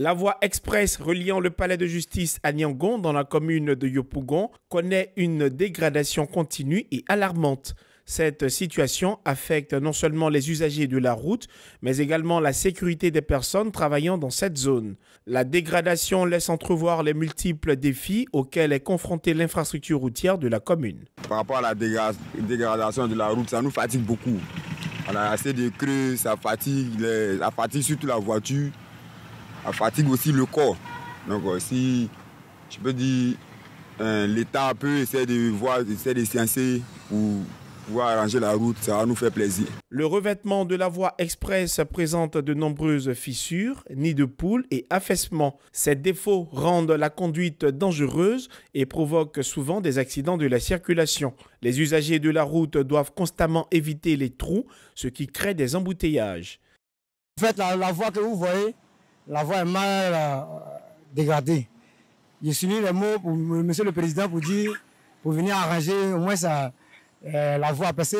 La voie express reliant le palais de justice à Niangon dans la commune de Yopougon connaît une dégradation continue et alarmante. Cette situation affecte non seulement les usagers de la route, mais également la sécurité des personnes travaillant dans cette zone. La dégradation laisse entrevoir les multiples défis auxquels est confrontée l'infrastructure routière de la commune. Par rapport à la dégradation de la route, ça nous fatigue beaucoup. On a assez de creux, ça fatigue, ça fatigue surtout la voiture. Ça fatigue aussi le corps. Donc euh, si je peux dire, euh, l'État peut essayer de voir, essayer de sciencer pour pouvoir arranger la route, ça va nous faire plaisir. Le revêtement de la voie express présente de nombreuses fissures, nids de poules et affaissements. Ces défauts rendent la conduite dangereuse et provoquent souvent des accidents de la circulation. Les usagers de la route doivent constamment éviter les trous, ce qui crée des embouteillages. En fait, la voie que vous voyez, la voie est mal euh, dégradée. Je suis les mots pour monsieur le président pour dire, pour venir arranger au moins ça, euh, la voie. Parce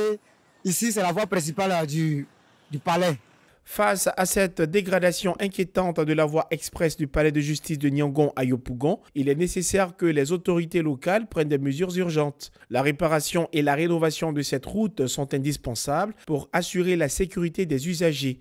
ici, c'est la voie principale euh, du, du palais. Face à cette dégradation inquiétante de la voie express du palais de justice de Nyangon à Yopougon, il est nécessaire que les autorités locales prennent des mesures urgentes. La réparation et la rénovation de cette route sont indispensables pour assurer la sécurité des usagers.